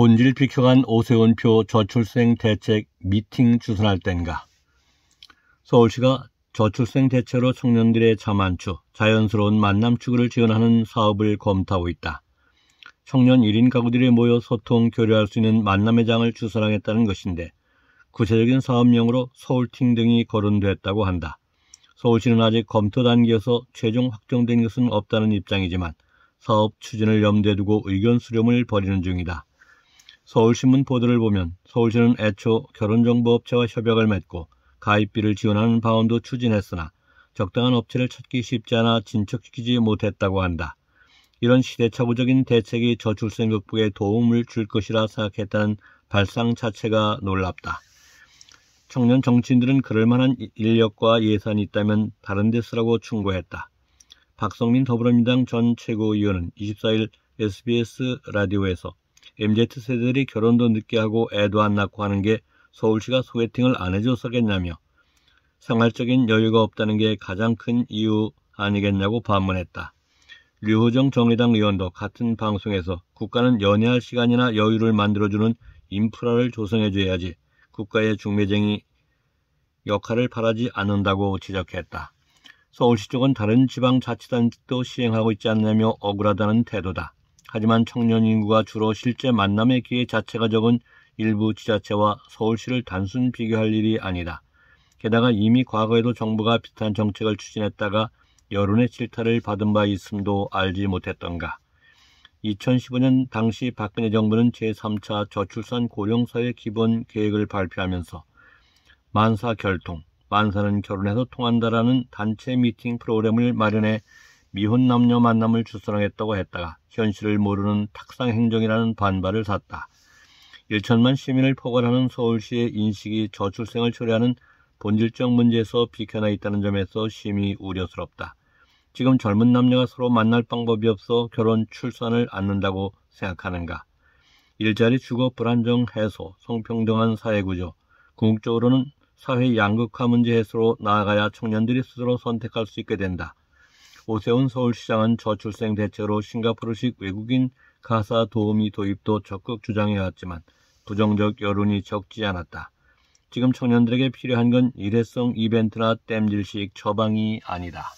본질 비켜간 오세훈표 저출생 대책 미팅 주선할 땐가 서울시가 저출생 대체로 청년들의 자만추, 자연스러운 만남 추구를 지원하는 사업을 검토하고 있다. 청년 1인 가구들이 모여 소통, 교류할 수 있는 만남의 장을 주선하겠다는 것인데 구체적인 사업명으로 서울팅 등이 거론됐다고 한다. 서울시는 아직 검토 단계에서 최종 확정된 것은 없다는 입장이지만 사업 추진을 염두에 두고 의견 수렴을 벌이는 중이다. 서울신문 보도를 보면 서울시는 애초 결혼정보업체와 협약을 맺고 가입비를 지원하는 방안도 추진했으나 적당한 업체를 찾기 쉽지 않아 진척시키지 못했다고 한다. 이런 시대착오적인 대책이 저출생 극복에 도움을 줄 것이라 생각했다는 발상 자체가 놀랍다. 청년 정치인들은 그럴만한 인력과 예산이 있다면 다른 데 쓰라고 충고했다. 박성민 더불어민당전 최고위원은 24일 SBS 라디오에서 MZ세대들이 결혼도 늦게 하고 애도 안 낳고 하는 게 서울시가 소개팅을 안 해줬었겠냐며 생활적인 여유가 없다는 게 가장 큰 이유 아니겠냐고 반문했다. 류호정 정의당 의원도 같은 방송에서 국가는 연애할 시간이나 여유를 만들어주는 인프라를 조성해줘야지 국가의 중매쟁이 역할을 바라지 않는다고 지적했다. 서울시 쪽은 다른 지방자치단체도 시행하고 있지 않냐며 억울하다는 태도다. 하지만 청년 인구가 줄어 실제 만남의 기회 자체가 적은 일부 지자체와 서울시를 단순 비교할 일이 아니다. 게다가 이미 과거에도 정부가 비슷한 정책을 추진했다가 여론의 질타를 받은 바 있음도 알지 못했던가. 2015년 당시 박근혜 정부는 제3차 저출산 고령사회 기본 계획을 발표하면서 만사 결통, 만사는 결혼해서 통한다라는 단체 미팅 프로그램을 마련해 미혼 남녀 만남을 주선하겠다고 했다가 현실을 모르는 탁상 행정이라는 반발을 샀다. 1천만 시민을 포괄하는 서울시의 인식이 저출생을 초래하는 본질적 문제에서 비켜나 있다는 점에서 심히 우려스럽다. 지금 젊은 남녀가 서로 만날 방법이 없어 결혼 출산을 안는다고 생각하는가? 일자리 주거 불안정 해소, 성평등한 사회구조, 궁극적으로는 사회 양극화 문제 해소로 나아가야 청년들이 스스로 선택할 수 있게 된다. 오세훈 서울시장은 저출생 대책으로 싱가포르식 외국인 가사 도우미 도입도 적극 주장해왔지만 부정적 여론이 적지 않았다. 지금 청년들에게 필요한 건 일회성 이벤트나 땜질식 처방이 아니다.